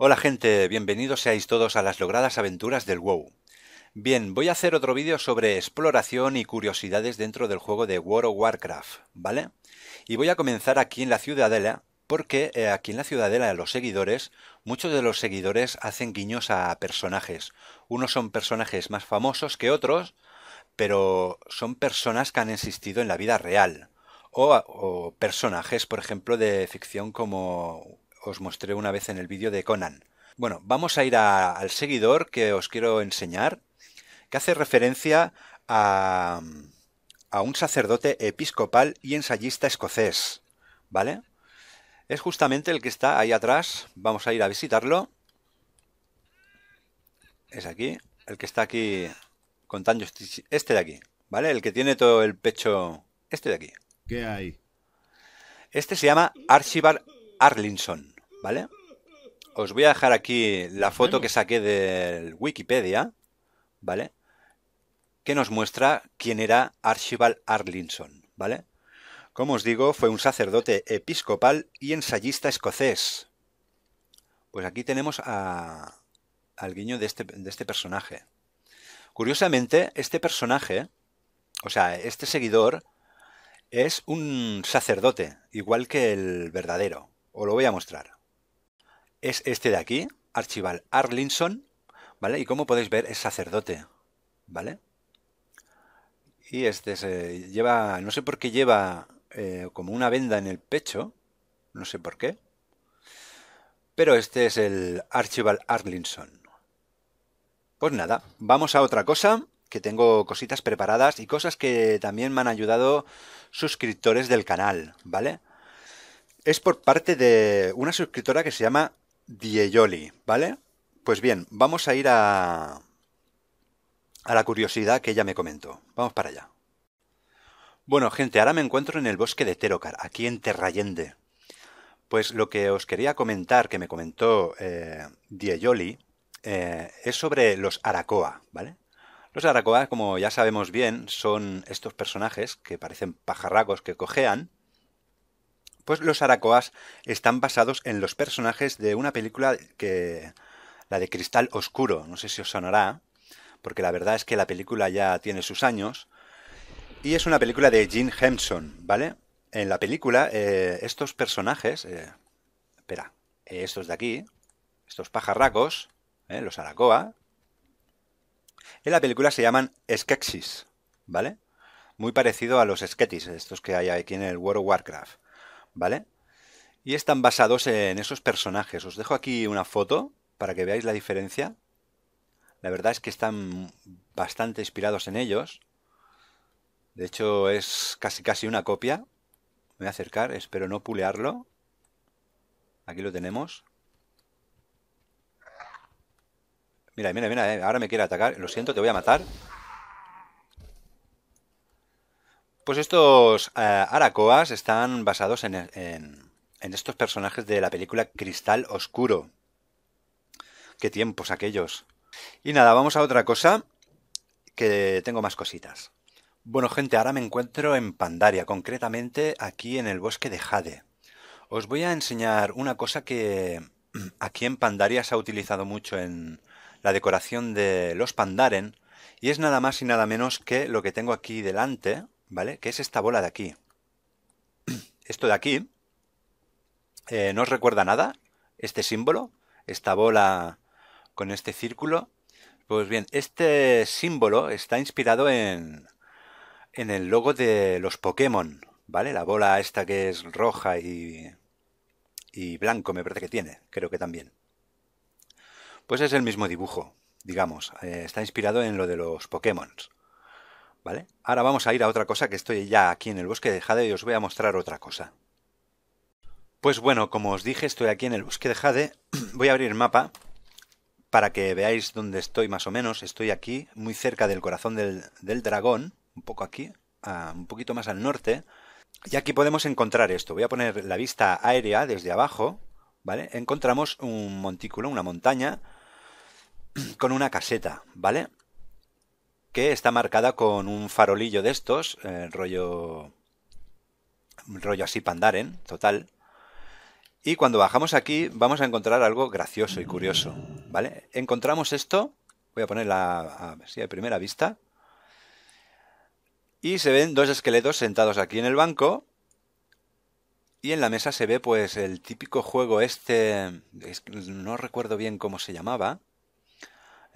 Hola gente, bienvenidos seáis todos a las logradas aventuras del WoW. Bien, voy a hacer otro vídeo sobre exploración y curiosidades dentro del juego de World of Warcraft, ¿vale? Y voy a comenzar aquí en la Ciudadela, porque eh, aquí en la Ciudadela los seguidores, muchos de los seguidores hacen guiños a personajes. Unos son personajes más famosos que otros, pero son personas que han existido en la vida real. O, o personajes, por ejemplo, de ficción como os mostré una vez en el vídeo de Conan. Bueno, vamos a ir al seguidor que os quiero enseñar, que hace referencia a, a un sacerdote episcopal y ensayista escocés, ¿vale? Es justamente el que está ahí atrás, vamos a ir a visitarlo. Es aquí, el que está aquí contando este, este de aquí, ¿vale? El que tiene todo el pecho, este de aquí. ¿Qué hay? Este se llama Archibald Arlinson. ¿Vale? Os voy a dejar aquí la foto que saqué del Wikipedia, ¿vale? Que nos muestra quién era Archibald Arlinson, ¿vale? Como os digo, fue un sacerdote episcopal y ensayista escocés. Pues aquí tenemos al guiño de este, de este personaje. Curiosamente, este personaje, o sea, este seguidor, es un sacerdote, igual que el verdadero. Os lo voy a mostrar es este de aquí, Archival Arlinson, ¿vale? Y como podéis ver es sacerdote, ¿vale? Y este se lleva, no sé por qué lleva eh, como una venda en el pecho, no sé por qué, pero este es el Archival Arlinson. Pues nada, vamos a otra cosa, que tengo cositas preparadas y cosas que también me han ayudado suscriptores del canal, ¿vale? Es por parte de una suscriptora que se llama Dieyoli, ¿vale? Pues bien, vamos a ir a, a la curiosidad que ella me comentó. Vamos para allá. Bueno, gente, ahora me encuentro en el bosque de Terocar, aquí en Terrayende. Pues lo que os quería comentar, que me comentó eh, Diejoli, eh, es sobre los Aracoa, ¿vale? Los Aracoa, como ya sabemos bien, son estos personajes que parecen pajarracos que cojean, pues los Aracoas están basados en los personajes de una película que. la de Cristal Oscuro, no sé si os sonará, porque la verdad es que la película ya tiene sus años. Y es una película de Gene Hempson, ¿vale? En la película, eh, estos personajes. Eh, espera, eh, estos de aquí, estos pajarracos, los Aracoa. En la película se llaman Skeksis, ¿vale? Muy parecido a los Sketis, estos que hay aquí en el World of Warcraft. ¿vale? Y están basados en esos personajes. Os dejo aquí una foto para que veáis la diferencia. La verdad es que están bastante inspirados en ellos. De hecho, es casi casi una copia. Me voy a acercar, espero no pulearlo. Aquí lo tenemos. Mira, mira, mira, eh. ahora me quiere atacar. Lo siento, te voy a matar. Pues estos eh, Aracoas están basados en, en estos personajes de la película Cristal Oscuro. Qué tiempos aquellos. Y nada, vamos a otra cosa que tengo más cositas. Bueno, gente, ahora me encuentro en Pandaria, concretamente aquí en el bosque de Jade. Os voy a enseñar una cosa que aquí en Pandaria se ha utilizado mucho en la decoración de los Pandaren, y es nada más y nada menos que lo que tengo aquí delante, ¿vale? ¿Qué es esta bola de aquí. Esto de aquí eh, no os recuerda nada, este símbolo, esta bola con este círculo. Pues bien, este símbolo está inspirado en, en el logo de los Pokémon, ¿vale? La bola esta que es roja y, y blanco me parece que tiene, creo que también. Pues es el mismo dibujo, digamos, eh, está inspirado en lo de los Pokémon. Ahora vamos a ir a otra cosa que estoy ya aquí en el bosque de Jade y os voy a mostrar otra cosa. Pues bueno, como os dije, estoy aquí en el bosque de Jade. voy a abrir mapa para que veáis dónde estoy más o menos. Estoy aquí, muy cerca del corazón del, dragón, un poco aquí, un poquito más al norte. Y aquí podemos encontrar esto. Voy a poner la vista aérea desde abajo, ¿vale? Encontramos un montículo, una montaña, con una caseta, ¿vale? que está marcada con un farolillo de estos, eh, rollo rollo así pandaren, total. Y cuando bajamos aquí vamos a encontrar algo gracioso y curioso, ¿vale? Encontramos esto, voy a ponerla si de primera vista, y se ven dos esqueletos sentados aquí en el banco, y en la mesa se ve pues el típico juego este, no recuerdo bien cómo se llamaba,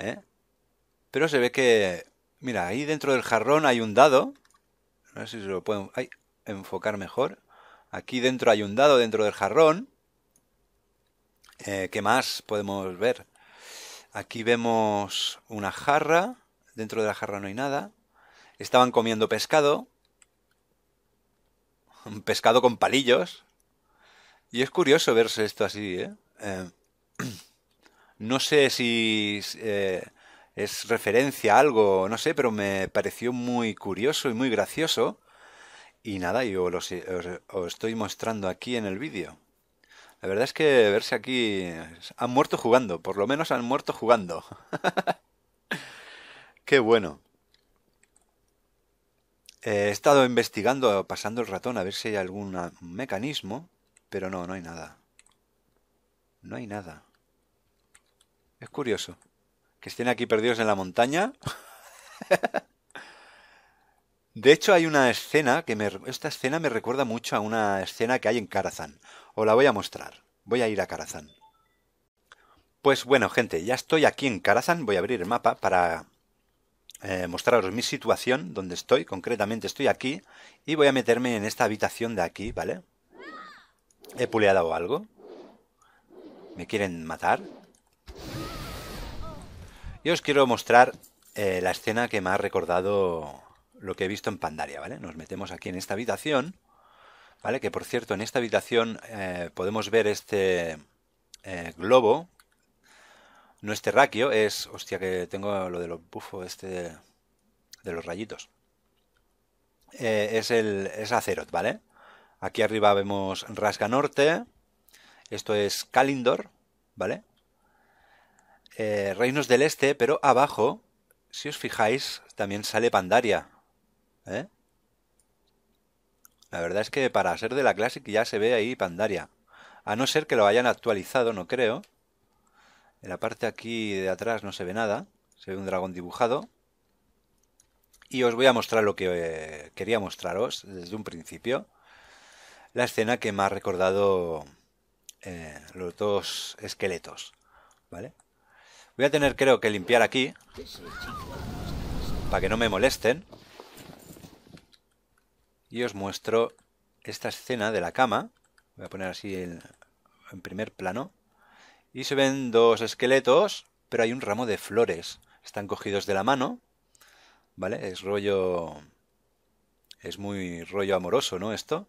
¿eh? pero se ve que Mira, ahí dentro del jarrón hay un dado. No sé si se lo pueden enfocar mejor. Aquí dentro hay un dado dentro del jarrón. Eh, ¿Qué más podemos ver? Aquí vemos una jarra. Dentro de la jarra no hay nada. Estaban comiendo pescado. Un pescado con palillos. Y es curioso verse esto así, ¿eh? eh no sé si... Eh, es referencia a algo, no sé, pero me pareció muy curioso y muy gracioso. Y nada, yo os, estoy mostrando aquí en el vídeo. La verdad es que verse aquí han muerto jugando, por lo menos han muerto jugando. Qué bueno. Eh, he estado investigando, pasando el ratón a ver si hay algún mecanismo, pero no, no hay nada. No hay nada. Es curioso que estén aquí perdidos en la montaña. De hecho, hay una escena que me. Esta escena me recuerda mucho a una escena que hay en Karazan. Os la voy a mostrar. Voy a ir a Karazan. Pues bueno, gente, ya estoy aquí en Karazan. Voy a abrir el mapa para eh, mostraros mi situación, donde estoy. Concretamente estoy aquí y voy a meterme en esta habitación de aquí, ¿vale? He puleado algo. Me quieren matar. Yo os quiero mostrar eh, la escena que me ha recordado lo que he visto en Pandaria, ¿vale? Nos metemos aquí en esta habitación, ¿vale? Que por cierto, en esta habitación eh, podemos ver este eh, globo. No este raquio, es... Hostia, que tengo lo de los bufos este de, los rayitos. es el... es Azeroth, ¿vale? Aquí arriba vemos Rasga Norte. Esto es Kalindor, ¿vale? Eh, reinos del este, pero abajo, si os fijáis, también sale Pandaria. ¿eh? La verdad es que para ser de la Classic ya se ve ahí Pandaria. A no ser que lo hayan actualizado, no creo. En la parte aquí de atrás no se ve nada. Se ve un dragón dibujado. Y os voy a mostrar lo que eh, quería mostraros desde un principio. La escena que me ha recordado los dos esqueletos. ¿Vale? Voy a tener, creo, que limpiar aquí. Para que no me molesten. Y os muestro esta escena de la cama. Voy a poner así en primer plano. Y se ven dos esqueletos, pero hay un ramo de flores. Están cogidos de la mano. ¿Vale? Es rollo... Es muy rollo amoroso, ¿no? Esto.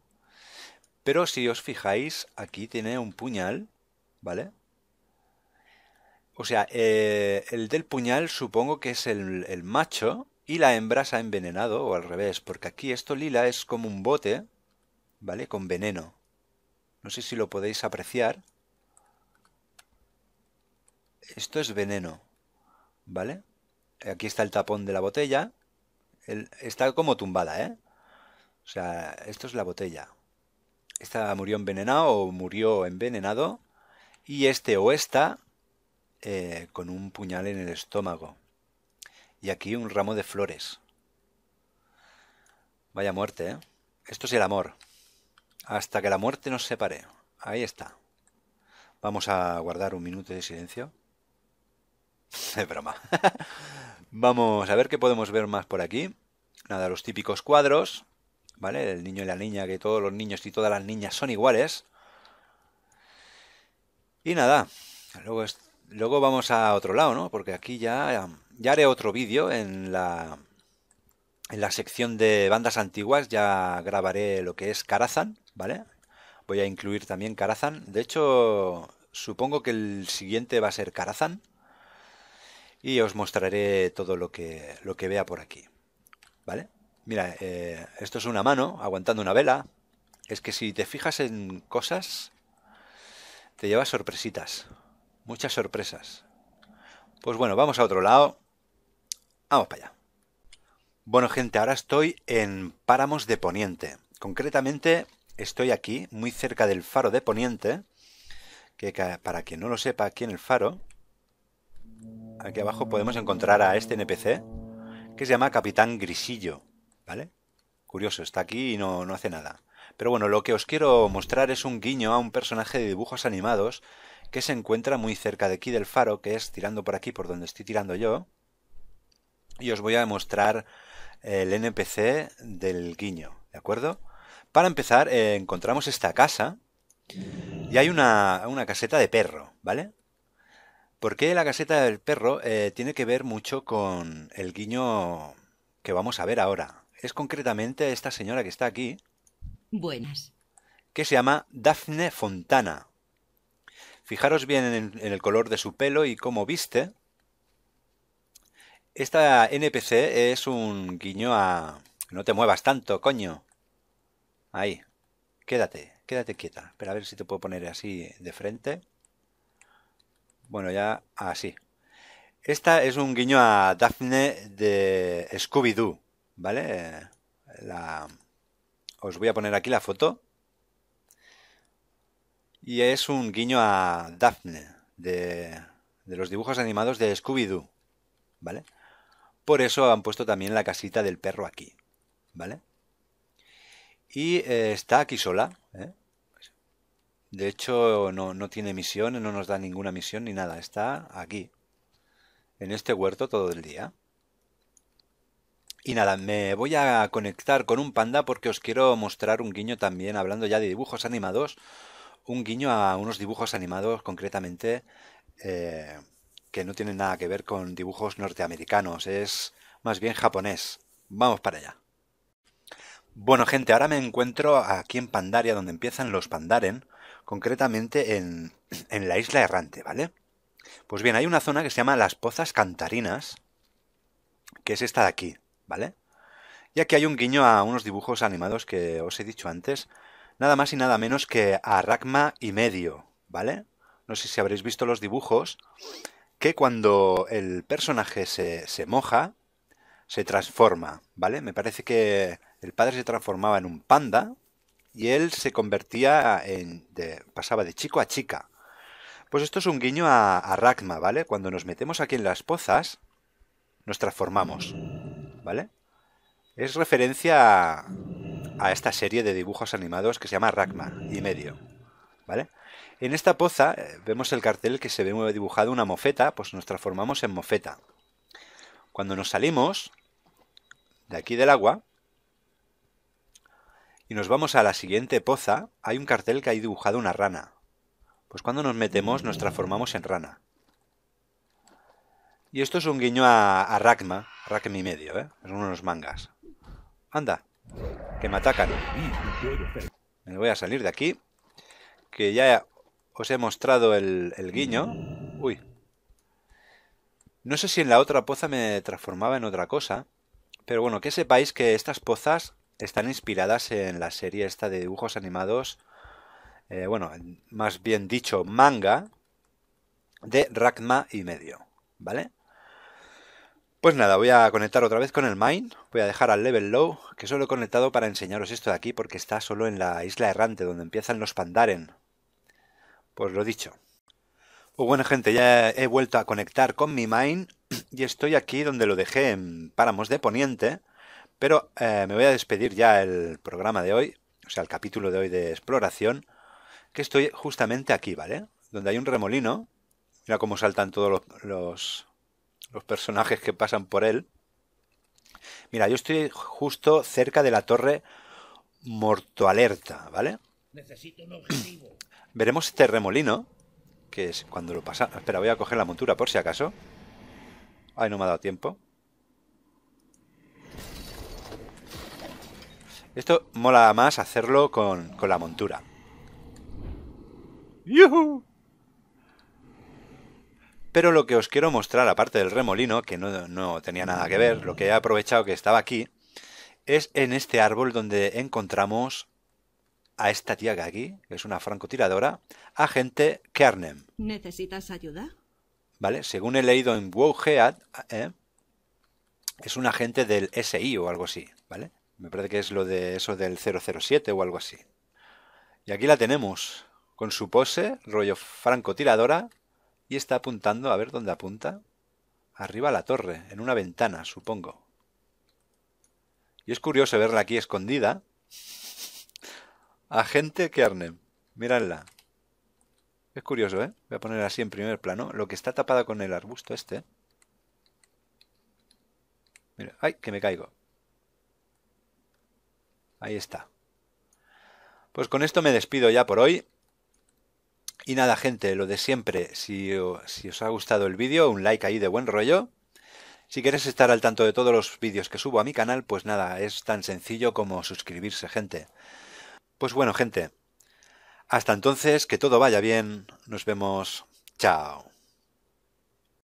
Pero si os fijáis, aquí tiene un puñal, ¿vale? O sea, eh, el del puñal supongo que es el, macho y la hembra se ha envenenado o al revés, porque aquí esto lila es como un bote, ¿vale? Con veneno. No sé si lo podéis apreciar. Esto es veneno, ¿vale? Aquí está el tapón de la botella. está como tumbada, ¿eh? O sea, esto es la botella. Esta murió envenenado o murió envenenado. Y este o esta eh, con un puñal en el estómago. Y aquí un ramo de flores. Vaya muerte, ¿eh? Esto es el amor. Hasta que la muerte nos separe. Ahí está. Vamos a guardar un minuto de silencio. De broma. Vamos a ver qué podemos ver más por aquí. Nada, los típicos cuadros. ¿Vale? El niño y la niña, que todos los niños y todas las niñas son iguales. Y nada, luego luego vamos a otro lado, ¿no? Porque aquí ya, ya haré otro vídeo en la, en la sección de bandas antiguas, ya grabaré lo que es Karazan, ¿vale? Voy a incluir también Karazan. De hecho, supongo que el siguiente va a ser Karazan. Y os mostraré todo lo que, lo que vea por aquí. ¿Vale? Mira, eh, esto es una mano aguantando una vela. Es que si te fijas en cosas, te llevas sorpresitas. Muchas sorpresas. Pues bueno, vamos a otro lado. Vamos para allá. Bueno, gente, ahora estoy en Páramos de Poniente. Concretamente, estoy aquí, muy cerca del faro de Poniente. Que para quien no lo sepa, aquí en el faro, aquí abajo podemos encontrar a este NPC que se llama Capitán Grisillo. ¿Vale? Curioso, está aquí y no, no hace nada. Pero bueno, lo que os quiero mostrar es un guiño a un personaje de dibujos animados que se encuentra muy cerca de aquí del faro, que es tirando por aquí, por donde estoy tirando yo. Y os voy a mostrar eh, el NPC del guiño, ¿de acuerdo? Para empezar, eh, encontramos esta casa y hay una, una, caseta de perro, ¿vale? Porque la caseta del perro eh, tiene que ver mucho con el guiño que vamos a ver ahora. Es concretamente esta señora que está aquí. Buenas. Que se llama Daphne Fontana. Fijaros bien en, el color de su pelo y cómo viste. Esta NPC es un guiño a... No te muevas tanto, coño. Ahí. Quédate, quédate quieta. pero a ver si te puedo poner así de frente. Bueno, ya así. Esta es un guiño a Daphne de Scooby-Doo, ¿vale? Os voy a poner aquí la foto. Y es un guiño a Daphne de, los dibujos animados de Scooby-Doo, ¿vale? Por eso han puesto también la casita del perro aquí, ¿vale? Y eh, está aquí sola, ¿eh? De hecho, no, no tiene misión, no nos da ninguna misión ni nada. Está aquí, en este huerto todo el día. Y nada, me voy a conectar con un panda porque os quiero mostrar un guiño también, hablando ya de dibujos animados, un guiño a unos dibujos animados concretamente eh, que no tienen nada que ver con dibujos norteamericanos, es más bien japonés. Vamos para allá. Bueno gente, ahora me encuentro aquí en Pandaria, donde empiezan los Pandaren, concretamente en, en la isla errante, ¿vale? Pues bien, hay una zona que se llama las Pozas Cantarinas, que es esta de aquí, ¿vale? Y aquí hay un guiño a unos dibujos animados que os he dicho antes, nada más y nada menos que a Ragma y medio, ¿vale? No sé si habréis visto los dibujos, que cuando el personaje se, se moja, se transforma, ¿vale? Me parece que el padre se transformaba en un panda y él se convertía en... pasaba de chico a chica. Pues esto es un guiño a, Ragma, ¿vale? Cuando nos metemos aquí en las pozas, nos transformamos, ¿vale? Es referencia a a esta serie de dibujos animados que se llama Ragma y medio. ¿Vale? En esta poza eh, vemos el cartel que se ve dibujado una mofeta, pues nos transformamos en mofeta. Cuando nos salimos de aquí del agua y nos vamos a la siguiente poza, hay un cartel que hay dibujado una rana. Pues cuando nos metemos nos transformamos en rana. Y esto es un guiño a, a Ragma, y medio, ¿eh? es uno de los mangas. Anda, que me atacan. Me voy a salir de aquí. Que ya os he mostrado el, guiño. Uy. No sé si en la otra poza me transformaba en otra cosa. Pero bueno, que sepáis que estas pozas están inspiradas en la serie esta de dibujos animados. Eh, bueno, más bien dicho, manga. De Ragma y medio. ¿Vale? Pues nada, voy a conectar otra vez con el Mine, voy a dejar al level low, que solo he conectado para enseñaros esto de aquí porque está solo en la isla errante donde empiezan los Pandaren. Pues lo dicho. Pues bueno gente, ya he vuelto a conectar con mi Mine y estoy aquí donde lo dejé en Páramos de Poniente, pero eh, me voy a despedir ya el programa de hoy, o sea el capítulo de hoy de exploración, que estoy justamente aquí, ¿vale? Donde hay un remolino, mira cómo saltan todos los los personajes que pasan por él. Mira, yo estoy justo cerca de la torre Mortoalerta, ¿vale? Necesito un objetivo. Veremos este remolino, que es cuando lo pasa... Espera, voy a coger la montura por si acaso. Ay, no me ha dado tiempo. Esto mola más hacerlo con, con la montura. ¡Yuhu! Pero lo que os quiero mostrar, aparte del remolino, que no, tenía nada que ver, lo que he aprovechado que estaba aquí, es en este árbol donde encontramos a esta tía que aquí, que es una francotiradora, agente Kernem. ¿Necesitas ayuda? ¿Vale? Según he leído en Wowhead, eh, es un agente del SI o algo así, ¿vale? Me parece que es lo de eso del 007 o algo así. Y aquí la tenemos, con su pose, rollo francotiradora, está apuntando, a ver dónde apunta. Arriba la torre, en una ventana, supongo. Y es curioso verla aquí escondida. Agente Kernem, Miradla. Es curioso, ¿eh? Voy a poner así en primer plano. Lo que está tapado con el arbusto este. Mira, ¡ay! Que me caigo. Ahí está. Pues con esto me despido ya por hoy. Y nada, gente, lo de siempre. Si, os ha gustado el vídeo, un like ahí de buen rollo. Si queréis estar al tanto de todos los vídeos que subo a mi canal, pues nada, es tan sencillo como suscribirse, gente. Pues bueno, gente. Hasta entonces, que todo vaya bien. Nos vemos. Chao.